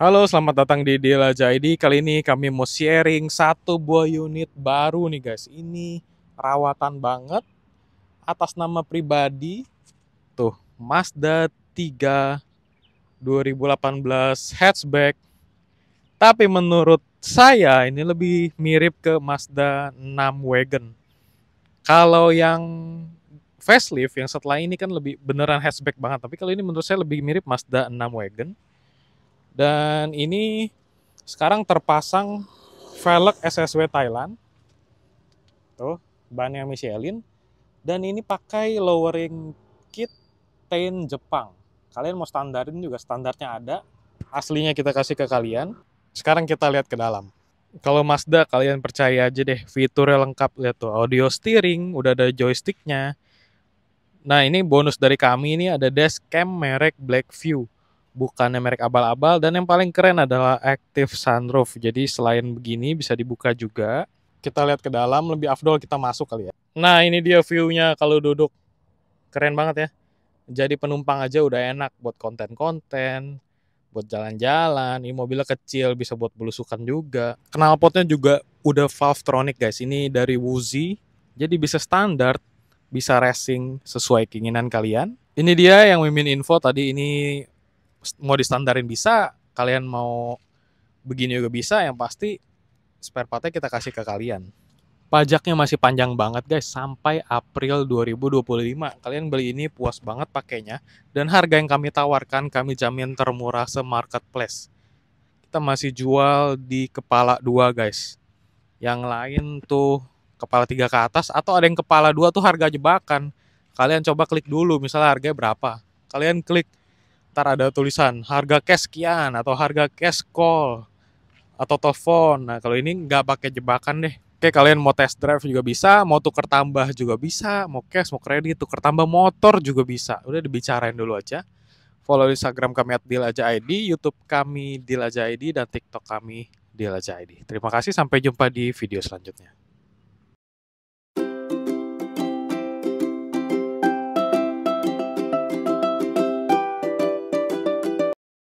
Halo, selamat datang di Deal ID. Kali ini kami mau sharing satu buah unit baru nih guys. Ini rawatan banget atas nama pribadi. Tuh, Mazda 3 2018 hatchback. Tapi menurut saya ini lebih mirip ke Mazda 6 Wagon. Kalau yang facelift yang setelah ini kan lebih beneran hatchback banget, tapi kalau ini menurut saya lebih mirip Mazda 6 Wagon dan ini sekarang terpasang velg SSW Thailand. Tuh, bannya Michelin. Dan ini pakai lowering kit Tain Jepang. Kalian mau standarin juga standarnya ada. Aslinya kita kasih ke kalian. Sekarang kita lihat ke dalam. Kalau Mazda kalian percaya aja deh, fiturnya lengkap lihat tuh audio steering, udah ada joysticknya. Nah ini bonus dari kami ini ada dashcam merek Blackview bukannya merek abal-abal dan yang paling keren adalah active sunroof. Jadi selain begini bisa dibuka juga. Kita lihat ke dalam lebih afdol kita masuk kali ya. Nah, ini dia view-nya kalau duduk. Keren banget ya. Jadi penumpang aja udah enak buat konten-konten, buat jalan-jalan, ini mobilnya kecil bisa buat belusukan juga. Knalpotnya juga udah valve tronic guys. Ini dari Wuzi. Jadi bisa standar, bisa racing sesuai keinginan kalian. Ini dia yang Mimin Info tadi ini mau distandarin bisa kalian mau begini juga bisa yang pasti spare partnya kita kasih ke kalian pajaknya masih panjang banget guys sampai April 2025 kalian beli ini puas banget pakainya dan harga yang kami tawarkan kami jamin termurah se marketplace kita masih jual di kepala dua guys yang lain tuh kepala tiga ke atas atau ada yang kepala dua tuh harga jebakan kalian coba klik dulu misalnya harganya berapa kalian klik ntar ada tulisan harga cash kian atau harga cash call atau telepon. Nah, kalau ini nggak pakai jebakan deh. Oke, kalian mau test drive juga bisa, mau tuker tambah juga bisa, mau cash, mau kredit, tuker tambah motor juga bisa. Udah dibicarain dulu aja. Follow Instagram kami at @dealajaid, YouTube kami dealajaid dan TikTok kami dealajaid. Terima kasih, sampai jumpa di video selanjutnya.